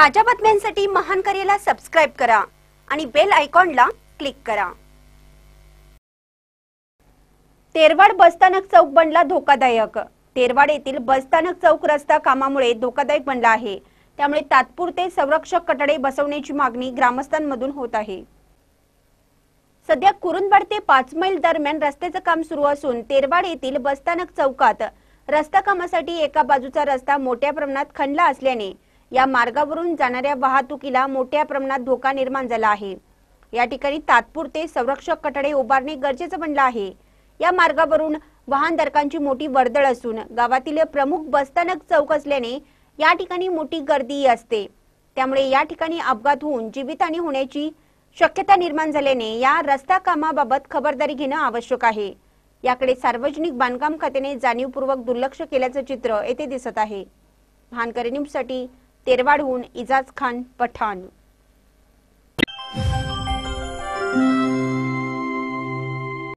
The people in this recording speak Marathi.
ताज्या बातम्यांसाठी महान करेला सब्सक्राइब करा आणि बेल ला क्लिक करा तेरवाड बसस्थानक चौक बनला धोकादायक तेरवाड येथील बस्तानक चौक रस्ता कामामुळे धोकादायक बनला आहे त्यामुळे तात्पुरते संरक्षक कटडे बसवण्याची मागणी ग्रामस्थांमधून होत आहे सध्या कुरुंदवाड ते पाच मैल दरम्यान रस्त्याचं काम सुरू असून तेरवाड येथील बस्तानक चौकात रस्ता कामासाठी एका बाजूचा रस्ता मोठ्या प्रमाणात खंडला असल्याने या मार्गावरून जाणाऱ्या वाहतुकीला मोठ्या प्रमाणात धोका निर्माण झाला आहे या ठिकाणी तात्पुरते संरक्षक कठडे उभारणे गरजेचं बनलं आहे या मार्गावरून वाहनधारकांची मोठी वर्दळ असून गावातील प्रमुख बसस्थानक चौक असल्याने या ठिकाणी मोठी गर्दी असते त्यामुळे या ठिकाणी अपघात होऊन जीवितहानी होण्याची शक्यता निर्माण झाल्याने या रस्ता कामाबाबत खबरदारी घेणं आवश्यक आहे याकडे सार्वजनिक बांधकाम खात्याने जाणीवपूर्वक दुर्लक्ष केल्याचं चित्र येथे दिसत आहे भानकरी न्यूज साठी तेरवाडहून इजाज खान पठाण